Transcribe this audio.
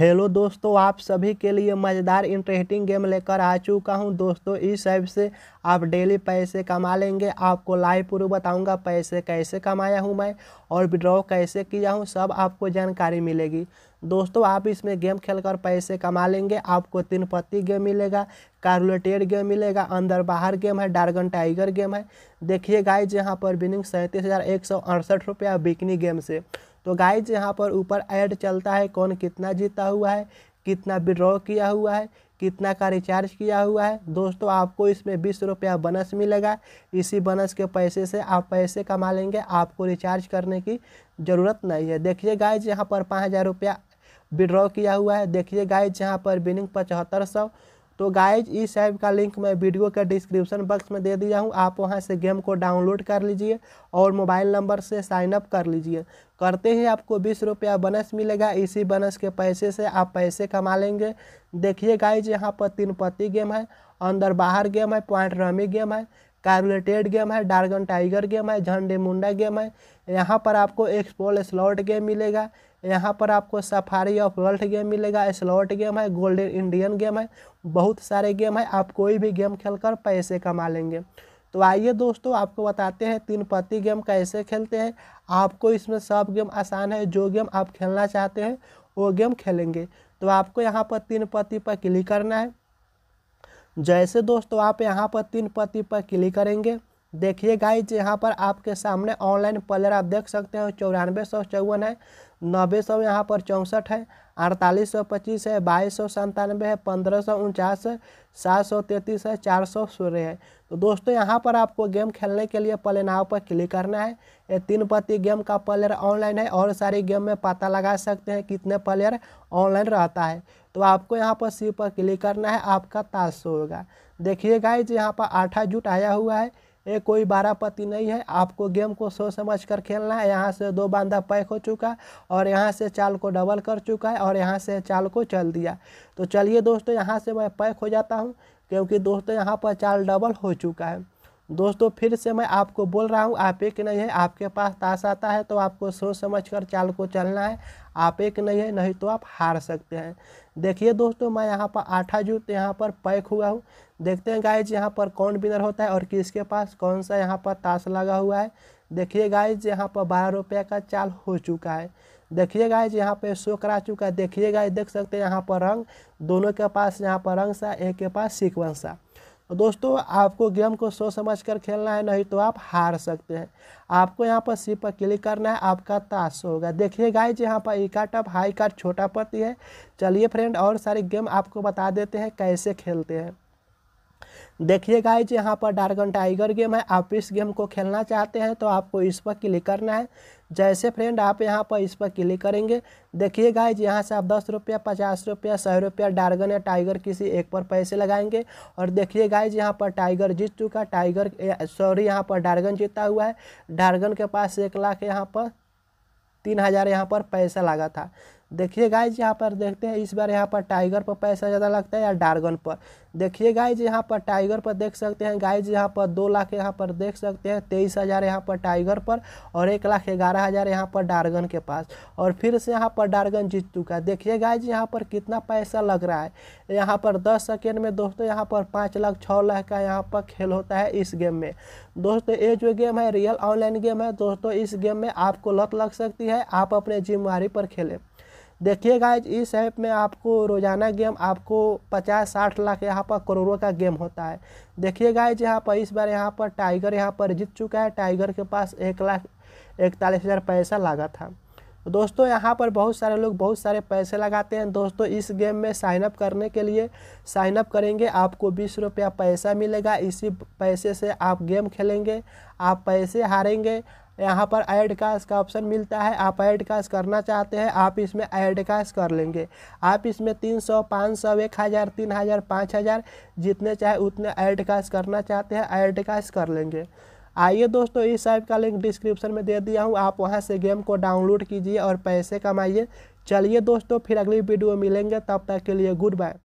hello दोस्तों आप सभी के लिए मज़ेदार इंटरेस्टिंग गेम लेकर आ चुका हूं दोस्तों इस ऐप से आप डेली पैसे कमा लेंगे आपको लाइव पूर्व बताऊंगा पैसे कैसे कमाया हूं मैं और विड्रॉ कैसे किया हूं सब आपको जानकारी मिलेगी दोस्तों आप इसमें गेम खेलकर पैसे कमा लेंगे आपको तीन पत्ती गेम मिलेगा कार्बुलेटेड गेम मिलेगा अंदर बाहर गेम है डार्गन टाइगर गेम है देखिए गाइज यहाँ पर बिनिंग सैंतीस हज़ार एक सौ अड़सठ रुपया बिकनी गेम से तो गाइज यहाँ पर ऊपर ऐड चलता है कौन कितना जीता हुआ है कितना विड्रॉ किया हुआ है कितना का रिचार्ज किया हुआ है दोस्तों आपको इसमें बीस रुपया बनस मिलेगा इसी बनस के पैसे से आप पैसे कमा लेंगे आपको रिचार्ज करने की ज़रूरत नहीं है देखिए गाइज यहाँ पर पाँच हज़ार रुपया विड्रॉ किया हुआ है देखिए गाइज यहाँ पर बिनिंग पचहत्तर सौ तो गाइज इस ऐप का लिंक मैं वीडियो के डिस्क्रिप्शन बॉक्स में दे दिया हूँ आप वहाँ से गेम को डाउनलोड कर लीजिए और मोबाइल नंबर से साइन अप कर लीजिए करते ही आपको बीस रुपया बनस मिलेगा इसी बनस के पैसे से आप पैसे कमा लेंगे देखिए गाइज यहाँ पर तीन पत्ती गेम है अंदर बाहर गेम है पॉइंट रमी गेम है कार्बुलेटेड गेम है डार्गन टाइगर गेम है झंडे मुंडा गेम है यहाँ पर आपको एक्सपोल स्लॉट गेम मिलेगा यहाँ पर आपको सफारी ऑफ वर्ल्ड गेम मिलेगा स्लॉट गेम है गोल्डन इंडियन गेम है बहुत सारे गेम है आप कोई भी गेम खेलकर पैसे कमा लेंगे तो आइए दोस्तों आपको बताते हैं तीन पत्ती गेम कैसे खेलते हैं आपको इसमें सब गेम आसान है जो गेम आप खेलना चाहते हैं वो गेम खेलेंगे तो आपको यहाँ पर तीन पत्ती पर क्लिक करना है जैसे दोस्तों आप यहाँ पर तीन पत्ती पर क्लिक करेंगे देखिए गाइज यहाँ पर आपके सामने ऑनलाइन पलर आप देख सकते हैं चौरानवे सौ चौवन है नब्बे सौ यहाँ पर चौंसठ है अड़तालीस सौ पच्चीस है बाईस सौ संतानवे है पंद्रह सौ उनचास है सात सौ तैंतीस है चार सौ सोलह है तो दोस्तों यहाँ पर आपको गेम खेलने के लिए पहले नाव पर क्लिक करना है ये तीन पत्ती गेम का प्लेयर ऑनलाइन है और सारी गेम में पता लगा सकते हैं कितने प्लेयर ऑनलाइन रहता है तो आपको यहाँ पर सी पर क्लिक करना है आपका ताश होगा देखिए गाइज यहाँ पर आठा जुट आया हुआ है ये कोई बारापति नहीं है आपको गेम को सोच समझ कर खेलना है यहाँ से दो बांधा पैक हो चुका है और यहाँ से चाल को डबल कर चुका है और यहाँ से चाल को चल दिया तो चलिए दोस्तों यहाँ से मैं पैक हो जाता हूँ क्योंकि दोस्तों यहाँ पर चाल डबल हो चुका है दोस्तों फिर से मैं आपको बोल रहा हूँ आप एक नहीं है आपके पास ताश आता है तो आपको सोच समझ कर चाल को चलना है आप एक नहीं है नहीं तो आप हार सकते हैं देखिए दोस्तों मैं यहाँ पर आठा जूत यहाँ पर पैक हुआ हूँ देखते हैं गाइज यहाँ पर कौन विनर होता है और किसके पास कौन सा यहाँ पर ताश लगा हुआ है देखिए गाइज यहाँ पर बारह रुपये का चाल हो चुका है देखिए गाइज यहाँ पर शो करा चुका है देखिए गाइज देख सकते हैं यहाँ पर रंग दोनों के पास यहाँ पर रंग सा एक के पास सिकवन सा दोस्तों आपको गेम को सोच समझ कर खेलना है नहीं तो आप हार सकते हैं आपको यहाँ पर सी पर क्लिक करना है आपका ताश होगा देखिए गाइज यहाँ पर e e cart high cart छोटा पड़ती है चलिए फ्रेंड और सारी गेम आपको बता देते हैं कैसे खेलते हैं देखिए गाइज यहाँ पर डार्गन टाइगर गेम है आप इस गेम को खेलना चाहते हैं तो आपको इस पर क्लिक करना है जैसे फ्रेंड आप यहाँ पर इस पर क्लिक करेंगे देखिए गाइज यहाँ से आप दस रुपया पचास रुपया सौ रुपया डार्गन या टाइगर किसी एक पर पैसे लगाएंगे और देखिए गाइज यहाँ पर टाइगर जीत चुका टाइगर सॉरी यहाँ पर डार्गन जीता हुआ है डार्गन के पास एक लाख यहाँ पर तीन हज़ार यहाँ पर पैसा लगा था देखिए गाइज यहाँ पर देखते हैं इस बार यहाँ पर टाइगर पर पैसा ज़्यादा लगता है या डार्गन पर देखिए गाइज यहाँ पर टाइगर पर देख सकते हैं गाइज यहाँ पर दो लाख यहाँ पर देख सकते हैं तेईस हज़ार यहाँ पर टाइगर पर और एक लाख ग्यारह हज़ार यहाँ पर डार्गन के पास और फिर से यहाँ पर डार्गन जीत चुका है देखिए गाइज यहाँ पर कितना पैसा लग रहा है यहाँ पर दस सेकेंड में दोस्तों यहाँ पर पाँच लाख छः लाख का यहाँ पर खेल होता है इस गेम में दोस्तों ये जो गेम है रियल ऑनलाइन गेम है दोस्तों इस गेम में आपको लत लग सकती है आप अपने जिम्मेवारी पर खेलें देखिए गाइज इस ऐप में आपको रोज़ाना गेम आपको पचास साठ लाख यहाँ पर करोड़ों का गेम होता है देखिए गाइज यहाँ पर इस बार यहाँ पर टाइगर यहाँ पर जीत चुका है टाइगर के पास एक लाख इकतालीस हज़ार पैसा लगा था दोस्तों यहाँ पर बहुत सारे लोग बहुत सारे पैसे लगाते हैं दोस्तों इस गेम में साइनअप करने के लिए साइनअप करेंगे आपको बीस रुपया पैसा मिलेगा इसी पैसे से आप गेम खेलेंगे आप पैसे हारेंगे यहाँ पर ऐड कास्ट का ऑप्शन मिलता है आप ऐड कास्ट करना चाहते हैं आप इसमें ऐड कास्ट कर लेंगे आप इसमें तीन सौ पाँच सौ एक हज़ार तीन हज़ार पाँच हज़ार जितने चाहे उतने ऐड कास्ट करना चाहते हैं ऐड कास्ट कर लेंगे आइए दोस्तों इस ऐप का लिंक डिस्क्रिप्शन में दे दिया हूँ आप वहाँ से गेम को डाउनलोड कीजिए और पैसे कमाइए चलिए दोस्तों फिर अगली वीडियो मिलेंगे तब तक के लिए गुड बाय